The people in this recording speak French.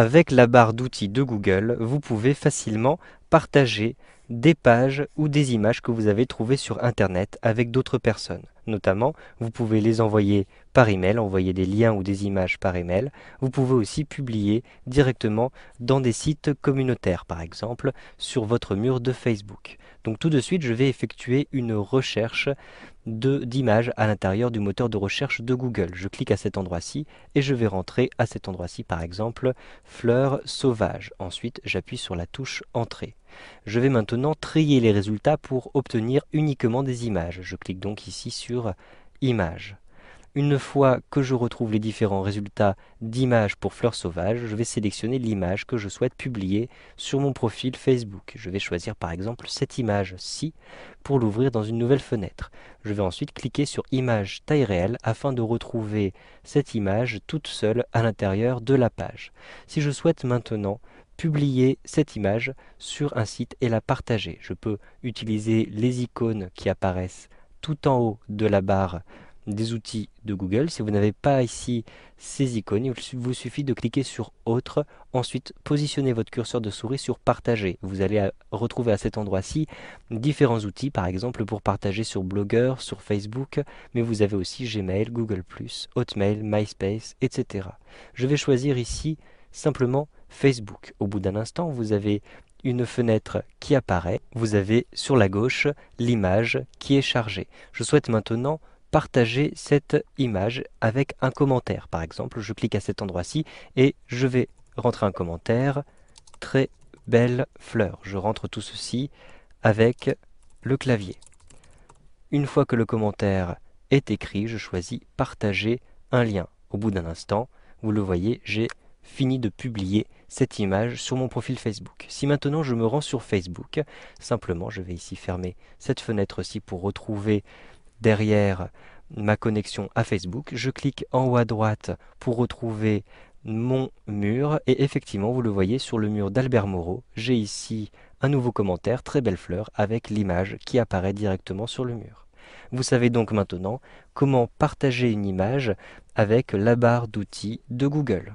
Avec la barre d'outils de Google, vous pouvez facilement partager des pages ou des images que vous avez trouvées sur Internet avec d'autres personnes. Notamment, vous pouvez les envoyer par email, envoyer des liens ou des images par email. Vous pouvez aussi publier directement dans des sites communautaires, par exemple, sur votre mur de Facebook. Donc tout de suite, je vais effectuer une recherche d'images à l'intérieur du moteur de recherche de Google. Je clique à cet endroit-ci et je vais rentrer à cet endroit-ci, par exemple, fleurs sauvages. Ensuite, j'appuie sur la touche Entrée. Je vais maintenant trier les résultats pour obtenir uniquement des images. Je clique donc ici sur Images. Une fois que je retrouve les différents résultats d'images pour fleurs sauvages, je vais sélectionner l'image que je souhaite publier sur mon profil Facebook. Je vais choisir par exemple cette image-ci pour l'ouvrir dans une nouvelle fenêtre. Je vais ensuite cliquer sur Image taille réelle afin de retrouver cette image toute seule à l'intérieur de la page. Si je souhaite maintenant publier cette image sur un site et la partager, je peux utiliser les icônes qui apparaissent tout en haut de la barre des outils de Google. Si vous n'avez pas ici ces icônes, il vous suffit de cliquer sur Autre. Ensuite, positionnez votre curseur de souris sur Partager. Vous allez retrouver à cet endroit-ci différents outils, par exemple pour partager sur Blogger, sur Facebook, mais vous avez aussi Gmail, Google ⁇ Hotmail, MySpace, etc. Je vais choisir ici simplement Facebook. Au bout d'un instant, vous avez une fenêtre qui apparaît. Vous avez sur la gauche l'image qui est chargée. Je souhaite maintenant partager cette image avec un commentaire. Par exemple, je clique à cet endroit-ci et je vais rentrer un commentaire. Très belle fleur. Je rentre tout ceci avec le clavier. Une fois que le commentaire est écrit, je choisis partager un lien. Au bout d'un instant, vous le voyez, j'ai fini de publier cette image sur mon profil Facebook. Si maintenant je me rends sur Facebook, simplement je vais ici fermer cette fenêtre-ci pour retrouver derrière ma connexion à Facebook. Je clique en haut à droite pour retrouver mon mur et effectivement vous le voyez sur le mur d'Albert Moreau, j'ai ici un nouveau commentaire, très belle fleur, avec l'image qui apparaît directement sur le mur. Vous savez donc maintenant comment partager une image avec la barre d'outils de Google.